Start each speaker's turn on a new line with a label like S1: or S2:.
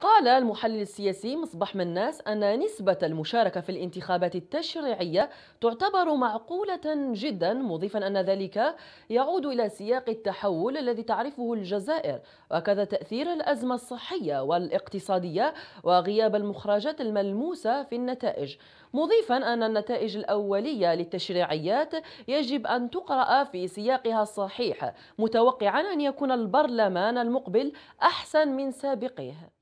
S1: قال المحلل السياسي مصباح من الناس أن نسبة المشاركة في الانتخابات التشريعية تعتبر معقولة جدا مضيفا أن ذلك يعود إلى سياق التحول الذي تعرفه الجزائر وكذا تأثير الأزمة الصحية والاقتصادية وغياب المخرجات الملموسة في النتائج مضيفا أن النتائج الأولية للتشريعيات يجب أن تقرأ في سياقها الصحيح متوقعا أن يكون البرلمان المقبل أحسن من سابقه